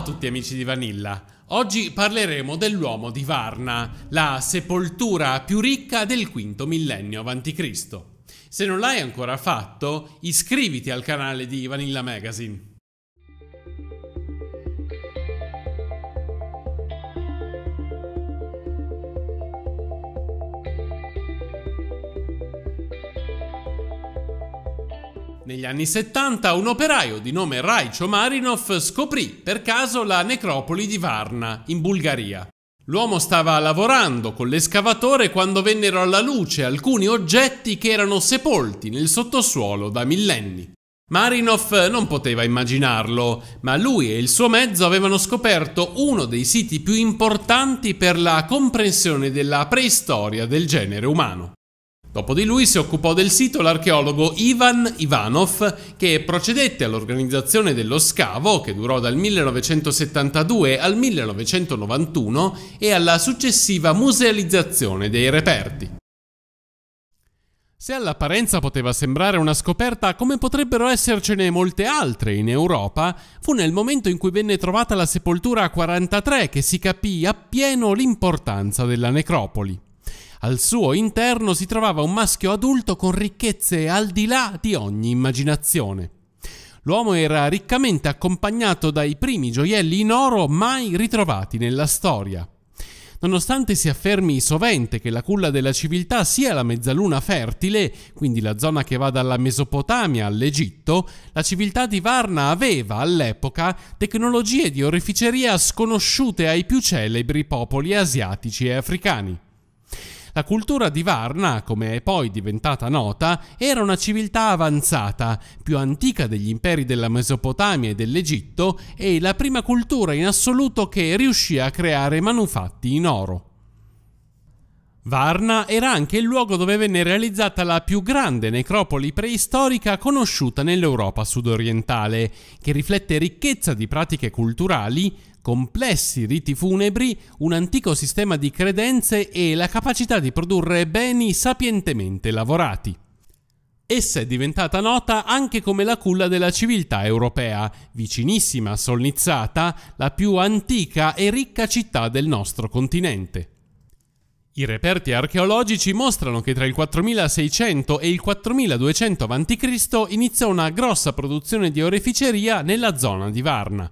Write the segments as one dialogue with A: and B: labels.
A: Ciao a tutti amici di Vanilla. Oggi parleremo dell'uomo di Varna, la sepoltura più ricca del quinto millennio a.C. Se non l'hai ancora fatto, iscriviti al canale di Vanilla Magazine. Negli anni 70 un operaio di nome Raicho Marinov scoprì per caso la necropoli di Varna, in Bulgaria. L'uomo stava lavorando con l'escavatore quando vennero alla luce alcuni oggetti che erano sepolti nel sottosuolo da millenni. Marinov non poteva immaginarlo, ma lui e il suo mezzo avevano scoperto uno dei siti più importanti per la comprensione della preistoria del genere umano. Dopo di lui si occupò del sito l'archeologo Ivan Ivanov che procedette all'organizzazione dello scavo che durò dal 1972 al 1991 e alla successiva musealizzazione dei reperti. Se all'apparenza poteva sembrare una scoperta, come potrebbero essercene molte altre in Europa, fu nel momento in cui venne trovata la sepoltura a 43 che si capì appieno l'importanza della necropoli. Al suo interno si trovava un maschio adulto con ricchezze al di là di ogni immaginazione. L'uomo era riccamente accompagnato dai primi gioielli in oro mai ritrovati nella storia. Nonostante si affermi sovente che la culla della civiltà sia la mezzaluna fertile, quindi la zona che va dalla Mesopotamia all'Egitto, la civiltà di Varna aveva all'epoca tecnologie di oreficeria sconosciute ai più celebri popoli asiatici e africani. La cultura di Varna, come è poi diventata nota, era una civiltà avanzata, più antica degli imperi della Mesopotamia e dell'Egitto e la prima cultura in assoluto che riuscì a creare manufatti in oro. Varna era anche il luogo dove venne realizzata la più grande necropoli preistorica conosciuta nell'Europa sudorientale, che riflette ricchezza di pratiche culturali, complessi riti funebri, un antico sistema di credenze e la capacità di produrre beni sapientemente lavorati. Essa è diventata nota anche come la culla della civiltà europea, vicinissima a Solnizzata, la più antica e ricca città del nostro continente. I reperti archeologici mostrano che tra il 4600 e il 4200 a.C. iniziò una grossa produzione di oreficeria nella zona di Varna.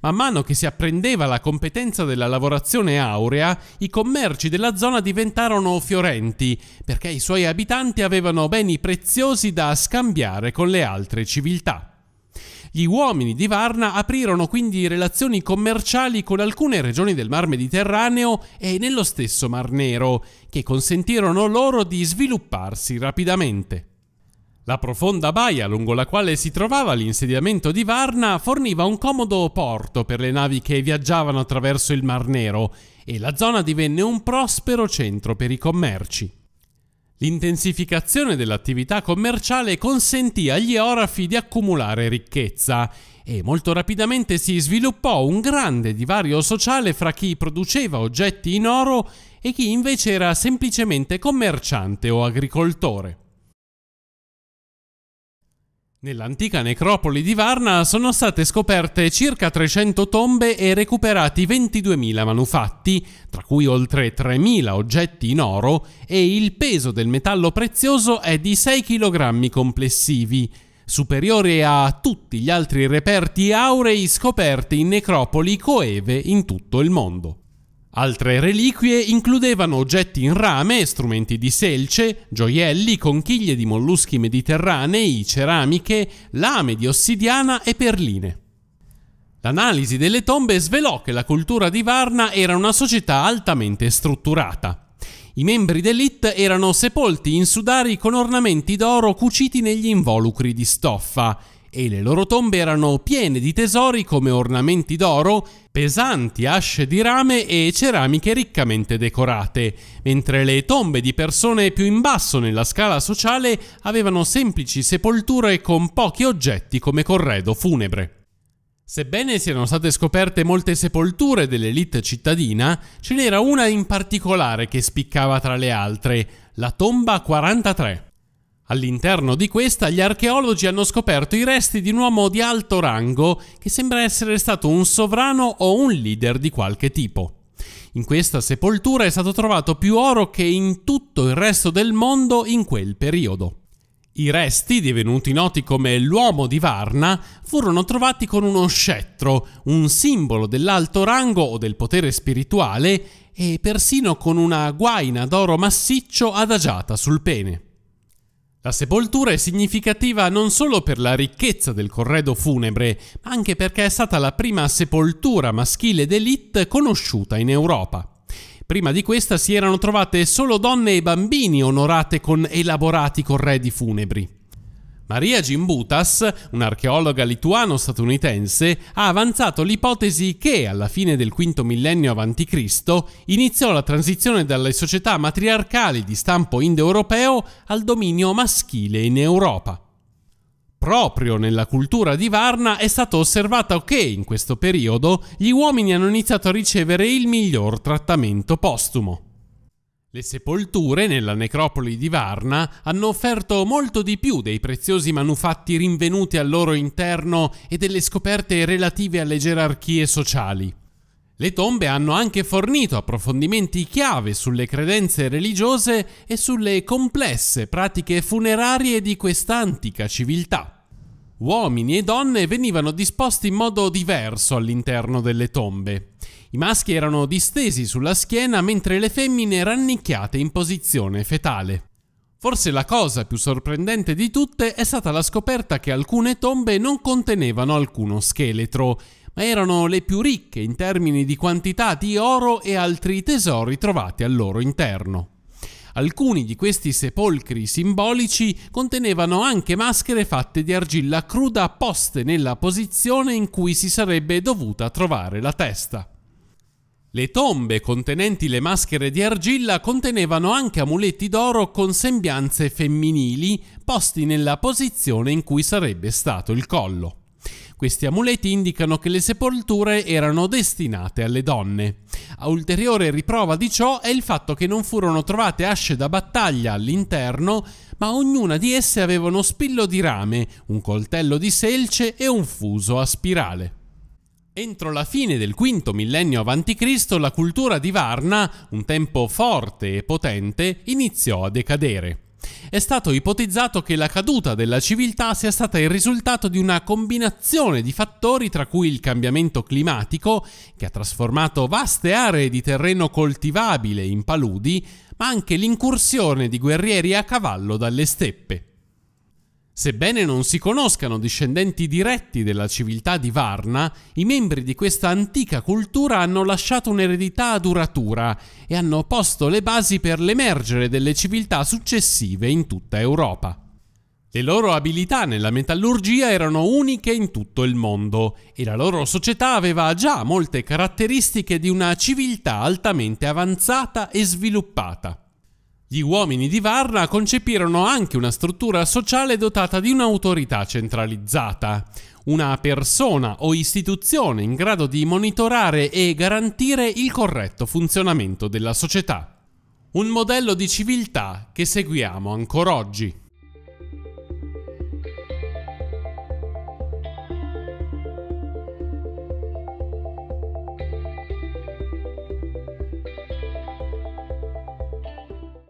A: Man mano che si apprendeva la competenza della lavorazione aurea, i commerci della zona diventarono fiorenti, perché i suoi abitanti avevano beni preziosi da scambiare con le altre civiltà. Gli uomini di Varna aprirono quindi relazioni commerciali con alcune regioni del Mar Mediterraneo e nello stesso Mar Nero, che consentirono loro di svilupparsi rapidamente. La profonda baia lungo la quale si trovava l'insediamento di Varna forniva un comodo porto per le navi che viaggiavano attraverso il Mar Nero e la zona divenne un prospero centro per i commerci. L'intensificazione dell'attività commerciale consentì agli orafi di accumulare ricchezza e molto rapidamente si sviluppò un grande divario sociale fra chi produceva oggetti in oro e chi invece era semplicemente commerciante o agricoltore. Nell'antica necropoli di Varna sono state scoperte circa 300 tombe e recuperati 22.000 manufatti, tra cui oltre 3.000 oggetti in oro e il peso del metallo prezioso è di 6 kg complessivi, superiore a tutti gli altri reperti aurei scoperti in necropoli coeve in tutto il mondo. Altre reliquie includevano oggetti in rame, strumenti di selce, gioielli, conchiglie di molluschi mediterranei, ceramiche, lame di ossidiana e perline. L'analisi delle tombe svelò che la cultura di Varna era una società altamente strutturata. I membri d'elite erano sepolti in sudari con ornamenti d'oro cuciti negli involucri di stoffa e le loro tombe erano piene di tesori come ornamenti d'oro, pesanti asce di rame e ceramiche riccamente decorate, mentre le tombe di persone più in basso nella scala sociale avevano semplici sepolture con pochi oggetti come corredo funebre. Sebbene siano state scoperte molte sepolture dell'elite cittadina, ce n'era una in particolare che spiccava tra le altre, la tomba 43. All'interno di questa gli archeologi hanno scoperto i resti di un uomo di alto rango che sembra essere stato un sovrano o un leader di qualche tipo. In questa sepoltura è stato trovato più oro che in tutto il resto del mondo in quel periodo. I resti, divenuti noti come l'uomo di Varna, furono trovati con uno scettro, un simbolo dell'alto rango o del potere spirituale, e persino con una guaina d'oro massiccio adagiata sul pene. La sepoltura è significativa non solo per la ricchezza del corredo funebre, ma anche perché è stata la prima sepoltura maschile d'élite conosciuta in Europa. Prima di questa si erano trovate solo donne e bambini onorate con elaborati corredi funebri. Maria Gimbutas, un'archeologa lituano-statunitense, ha avanzato l'ipotesi che, alla fine del V millennio a.C., iniziò la transizione dalle società matriarcali di stampo indoeuropeo al dominio maschile in Europa. Proprio nella cultura di Varna è stato osservato che, in questo periodo, gli uomini hanno iniziato a ricevere il miglior trattamento postumo. Le sepolture nella necropoli di Varna hanno offerto molto di più dei preziosi manufatti rinvenuti al loro interno e delle scoperte relative alle gerarchie sociali. Le tombe hanno anche fornito approfondimenti chiave sulle credenze religiose e sulle complesse pratiche funerarie di quest'antica civiltà. Uomini e donne venivano disposti in modo diverso all'interno delle tombe i maschi erano distesi sulla schiena mentre le femmine rannicchiate in posizione fetale. Forse la cosa più sorprendente di tutte è stata la scoperta che alcune tombe non contenevano alcuno scheletro, ma erano le più ricche in termini di quantità di oro e altri tesori trovati al loro interno. Alcuni di questi sepolcri simbolici contenevano anche maschere fatte di argilla cruda poste nella posizione in cui si sarebbe dovuta trovare la testa. Le tombe contenenti le maschere di argilla contenevano anche amuletti d'oro con sembianze femminili posti nella posizione in cui sarebbe stato il collo. Questi amuleti indicano che le sepolture erano destinate alle donne. A ulteriore riprova di ciò è il fatto che non furono trovate asce da battaglia all'interno, ma ognuna di esse aveva uno spillo di rame, un coltello di selce e un fuso a spirale. Entro la fine del V millennio a.C. la cultura di Varna, un tempo forte e potente, iniziò a decadere. È stato ipotizzato che la caduta della civiltà sia stata il risultato di una combinazione di fattori tra cui il cambiamento climatico, che ha trasformato vaste aree di terreno coltivabile in paludi, ma anche l'incursione di guerrieri a cavallo dalle steppe. Sebbene non si conoscano discendenti diretti della civiltà di Varna, i membri di questa antica cultura hanno lasciato un'eredità duratura e hanno posto le basi per l'emergere delle civiltà successive in tutta Europa. Le loro abilità nella metallurgia erano uniche in tutto il mondo e la loro società aveva già molte caratteristiche di una civiltà altamente avanzata e sviluppata. Gli uomini di Varna concepirono anche una struttura sociale dotata di un'autorità centralizzata, una persona o istituzione in grado di monitorare e garantire il corretto funzionamento della società. Un modello di civiltà che seguiamo ancora oggi.